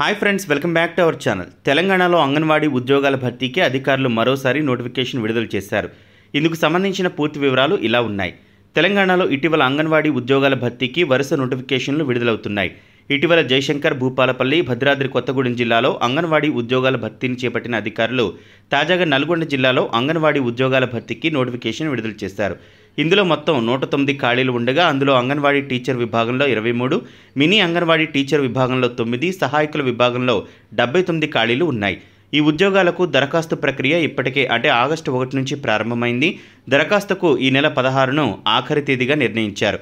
hi friends welcome back to our channel తెలంగాణలో అంగన్వాడీ ఉద్యోగాల భర్తీకి అధికారులు మరోసారి నోటిఫికేషన్ విడుదల చేశారు ఇందుకు సంబంధించిన పూర్తి వివరాలు ఇలా ఉన్నాయి తెలంగాణలో ఇటీవల అంగన్వాడీ ఉద్యోగాల భర్తీకి వరుస నోటిఫికేషన్లు విడుదలవుతున్నాయి ఇటీవల జయశంకర్ భూపాలపల్లి భద్రాద్రి కొత్తగూడెం జిల్లాలో అంగన్వాడీ ఉద్యోగాల భర్తీని చేపట్టిన అధికారులు తాజాగా నల్గొండ జిల్లాలో అంగన్వాడీ ఉద్యోగాల భర్తీకి నోటిఫికేషన్ విడుదల చేశారు ఇందులో మొత్తం నూట తొమ్మిది ఖాళీలు ఉండగా అందులో అంగన్వాడీ టీచర్ విభాగంలో ఇరవై మూడు మినీ అంగన్వాడీ టీచర్ విభాగంలో తొమ్మిది సహాయకుల విభాగంలో డెబ్బై తొమ్మిది ఖాళీలు ఉన్నాయి ఈ ఉద్యోగాలకు దరఖాస్తు ప్రక్రియ ఇప్పటికే అంటే ఆగస్టు ఒకటి నుంచి ప్రారంభమైంది దరఖాస్తుకు ఈ నెల పదహారును ఆఖరి తేదీగా నిర్ణయించారు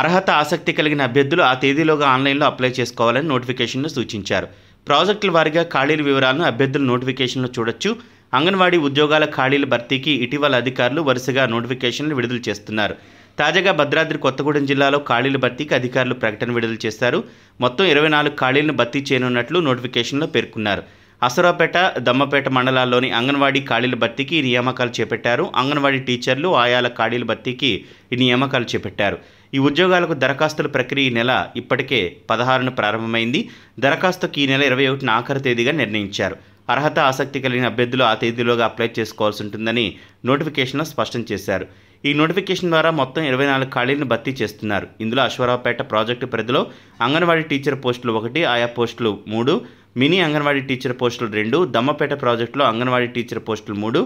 అర్హత ఆసక్తి కలిగిన అభ్యర్థులు ఆ తేదీలోగా ఆన్లైన్లో అప్లై చేసుకోవాలని నోటిఫికేషన్ను సూచించారు ప్రాజెక్టుల వారీగా ఖాళీల వివరాలను అభ్యర్థులు నోటిఫికేషన్లో చూడొచ్చు అంగన్వాడీ ఉద్యోగాల ఖాళీల భర్తీకి ఇటీవల అధికారులు వరుసగా నోటిఫికేషన్లు విడుదల చేస్తున్నారు తాజాగా భద్రాద్రి కొత్తగూడెం జిల్లాలో ఖాళీల భర్తీకి అధికారులు ప్రకటన విడుదల చేశారు మొత్తం ఇరవై నాలుగు ఖాళీలను భర్తీ చేయనున్నట్లు నోటిఫికేషన్లో పేర్కొన్నారు అసరాపేట దమ్మపేట మండలాల్లోని అంగన్వాడీ ఖాళీల భర్తీకి ఈ నియామకాలు చేపట్టారు అంగన్వాడీ టీచర్లు ఆయాల ఖాళీల భర్తీకి ఈ నియామకాలు చేపట్టారు ఈ ఉద్యోగాలకు దరఖాస్తుల ప్రక్రియ నెల ఇప్పటికే పదహారును ప్రారంభమైంది దరఖాస్తుకు ఈ నెల ఇరవై ఒకటిన ఆఖరి తేదీగా నిర్ణయించారు అర్హత ఆసక్తి కలిగిన అభ్యర్థులు ఆ తేదీలోగా అప్లై చేసుకోవాల్సి ఉంటుందని నోటిఫికేషన్లో స్పష్టం చేశారు ఈ నోటిఫికేషన్ ద్వారా మొత్తం ఇరవై నాలుగు ఖాళీలను భర్తీ చేస్తున్నారు ఇందులో అశ్వరావుపేట ప్రాజెక్టు పరిధిలో అంగన్వాడీ టీచర్ పోస్టులు ఒకటి ఆయా పోస్టులు మూడు మినీ అంగన్వాడీ టీచర్ పోస్టులు రెండు దమ్మపేట ప్రాజెక్టులో అంగన్వాడీ టీచర్ పోస్టులు మూడు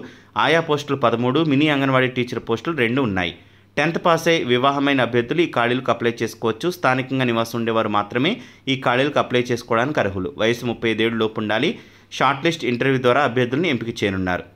ఆయా పోస్టులు పదమూడు మినీ అంగన్వాడీ టీచర్ పోస్టులు రెండు ఉన్నాయి టెన్త్ పాస్ అయి వివాహమైన అభ్యర్థులు ఈ ఖాళీలకు అప్లై చేసుకోవచ్చు స్థానికంగా నివాసం ఉండేవారు మాత్రమే ఈ ఖాళీలకు అప్లై చేసుకోవడానికి అర్హులు వయసు ముప్పై ఐదేళ్ళు లోపు ఉండాలి షార్ట్ లిస్ట్ ఇంటర్వ్యూ ద్వారా అభ్యర్థులను ఎంపిక చేయనున్నారు